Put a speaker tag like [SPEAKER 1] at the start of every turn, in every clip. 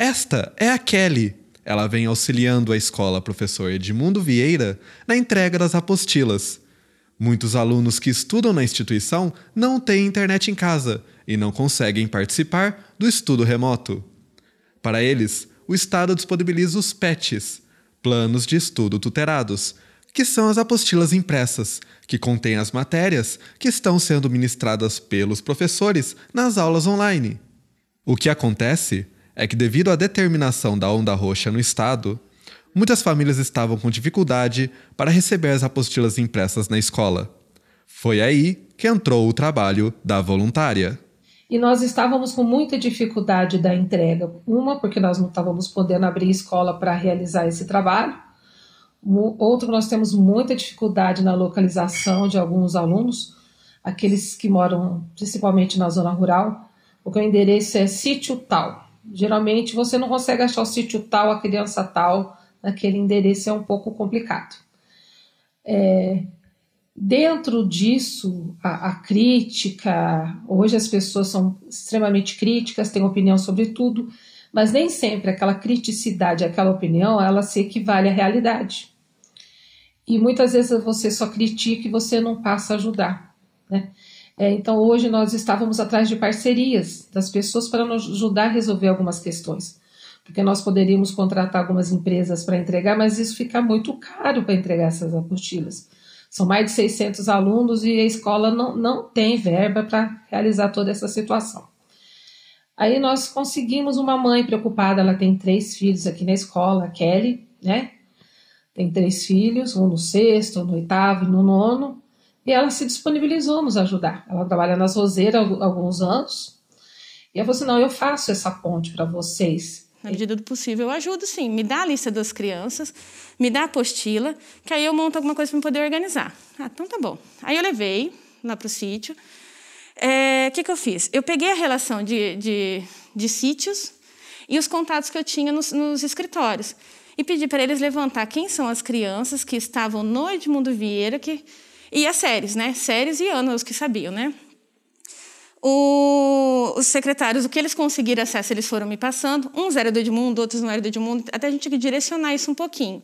[SPEAKER 1] Esta é a Kelly. Ela vem auxiliando a escola professor Edmundo Vieira na entrega das apostilas. Muitos alunos que estudam na instituição não têm internet em casa e não conseguem participar do estudo remoto. Para eles, o Estado disponibiliza os PETs, planos de estudo tutelados, que são as apostilas impressas, que contêm as matérias que estão sendo ministradas pelos professores nas aulas online. O que acontece é que, devido à determinação da onda roxa no Estado, muitas famílias estavam com dificuldade para receber as apostilas impressas na escola. Foi aí que entrou o trabalho da voluntária.
[SPEAKER 2] E nós estávamos com muita dificuldade da entrega. Uma, porque nós não estávamos podendo abrir escola para realizar esse trabalho. Outro, nós temos muita dificuldade na localização de alguns alunos, aqueles que moram principalmente na zona rural, porque o endereço é sítio tal. Geralmente você não consegue achar o sítio tal, a criança tal, naquele endereço é um pouco complicado. É, dentro disso, a, a, crítica, hoje as pessoas são extremamente críticas, têm opinião sobre tudo, mas nem sempre aquela criticidade, aquela opinião, ela se equivale à realidade. E muitas vezes você só critica e você não passa a ajudar, né? É, então, hoje nós estávamos atrás de parcerias das pessoas para nos ajudar a resolver algumas questões. Porque nós poderíamos contratar algumas empresas para entregar, mas isso fica muito caro para entregar essas apostilas. São mais de 600 alunos e a escola não, não tem verba para realizar toda essa situação. Aí nós conseguimos uma mãe preocupada, ela tem três filhos aqui na escola, a Kelly, né? Tem três filhos, um no sexto, um no oitavo e um no nono e ela se disponibilizou a nos ajudar. Ela trabalha nas Roseiras há alguns anos. E eu falei assim, não, eu faço essa ponte para vocês.
[SPEAKER 3] Na medida do possível, eu ajudo sim. Me dá a lista das crianças, me dá a apostila, que aí eu monto alguma coisa para poder organizar. Ah, então tá bom. Aí eu levei lá para eh, o sítio. O é, que, que eu fiz? Eu peguei a relação de, de, de sítios e os contatos que eu tinha nos, nos escritórios. E pedi para eles levantar quem são as crianças que estavam no Edmundo Vieira, que e as séries, né? Séries e anos que sabiam, né? O, os secretários, o que eles conseguiram acesso, eles foram me passando. Uns eram do Edmundo, outros não eram do Edmundo. Até a gente tinha que direcionar isso um pouquinho.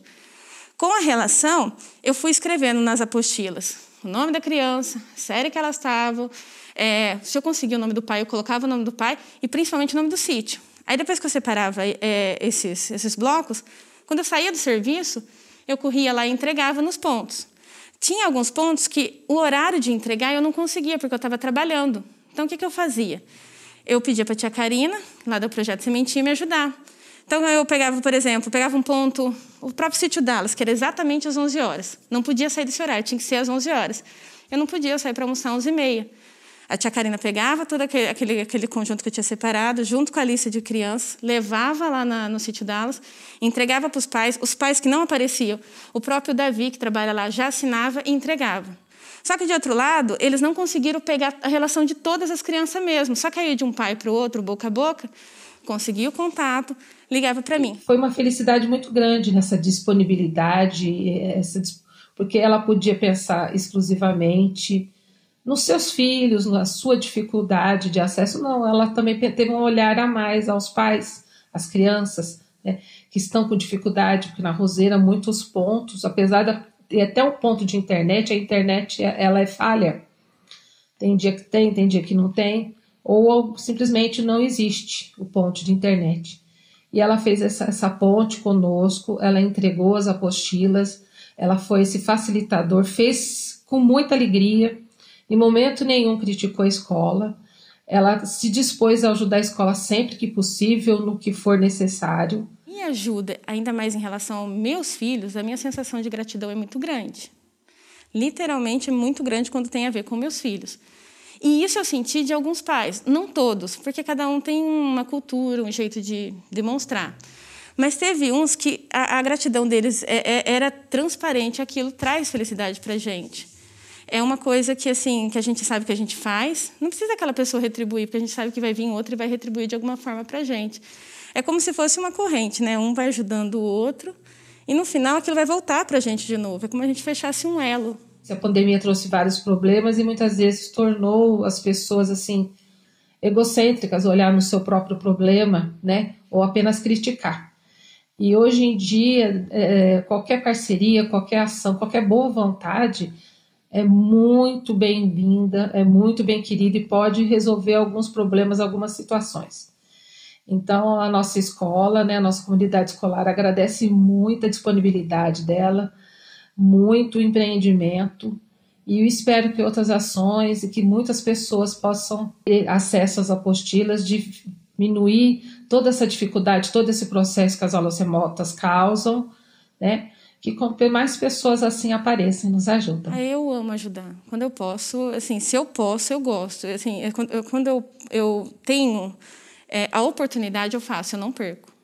[SPEAKER 3] Com a relação, eu fui escrevendo nas apostilas o nome da criança, a série que elas estavam. É, se eu conseguia o nome do pai, eu colocava o nome do pai e principalmente o nome do sítio. Aí depois que eu separava é, esses, esses blocos, quando eu saía do serviço, eu corria lá e entregava nos pontos. Tinha alguns pontos que o horário de entregar eu não conseguia, porque eu estava trabalhando. Então, o que, que eu fazia? Eu pedia para a tia Karina, lá do Projeto Sementinha, me ajudar. Então, eu pegava, por exemplo, pegava um ponto, o próprio sítio Dallas, que era exatamente às 11 horas. Não podia sair desse horário, tinha que ser às 11 horas. Eu não podia sair para almoçar às 11h30. A tia Karina pegava todo aquele, aquele conjunto que eu tinha separado, junto com a lista de crianças, levava lá na, no sítio Dallas, entregava para os pais, os pais que não apareciam. O próprio Davi, que trabalha lá, já assinava e entregava. Só que, de outro lado, eles não conseguiram pegar a relação de todas as crianças mesmo. Só que aí, de um pai para o outro, boca a boca, conseguia o contato, ligava para mim. Foi uma felicidade muito grande nessa disponibilidade,
[SPEAKER 2] eh, essa, porque ela podia pensar exclusivamente nos seus filhos, na sua dificuldade de acesso, não, ela também teve um olhar a mais aos pais, às crianças, né, que estão com dificuldade, porque na Roseira muitos pontos, apesar de até o ponto de internet, a internet é, ela é falha. Tem dia que tem, tem dia que não tem, ou simplesmente não existe o ponto de internet. E ela fez essa, essa ponte conosco, ela entregou as apostilas, ela foi esse facilitador, fez com muita alegria, em momento nenhum criticou a escola. Ela se dispôs a ajudar a escola sempre que possível, no que for necessário.
[SPEAKER 3] Me ajuda, ainda mais em relação aos meus filhos, a minha sensação de gratidão é muito grande. Literalmente é muito grande quando tem a ver com meus filhos. E isso eu senti de alguns pais, não todos, porque cada um tem uma cultura, um jeito de demonstrar. Mas teve uns que a, a gratidão deles é, é, era transparente, aquilo traz felicidade para gente é uma coisa que assim que a gente sabe que a gente faz. Não precisa aquela pessoa retribuir, porque a gente sabe que vai vir outro e vai retribuir de alguma forma para a gente. É como se fosse uma corrente, né? Um vai ajudando o outro e no final aquilo vai voltar para a gente de novo. É como a gente fechasse um elo. A pandemia trouxe vários problemas e muitas vezes tornou
[SPEAKER 2] as pessoas assim egocêntricas, olhar no seu próprio problema, né? Ou apenas criticar. E hoje em dia, é, qualquer parceria, qualquer ação, qualquer boa vontade é muito bem-vinda, é muito bem querida e pode resolver alguns problemas, algumas situações. Então, a nossa escola, né, a nossa comunidade escolar agradece muito a disponibilidade dela, muito empreendimento, e eu espero que outras ações e que muitas pessoas possam ter acesso às apostilas, diminuir toda essa dificuldade, todo esse processo que as aulas remotas causam, né? que mais pessoas assim apareçam nos ajudam. Ah,
[SPEAKER 3] eu amo ajudar. Quando eu posso, assim, se eu posso, eu gosto. Assim, eu, é é quando eu, eu tenho é, a oportunidade, eu faço, eu não perco.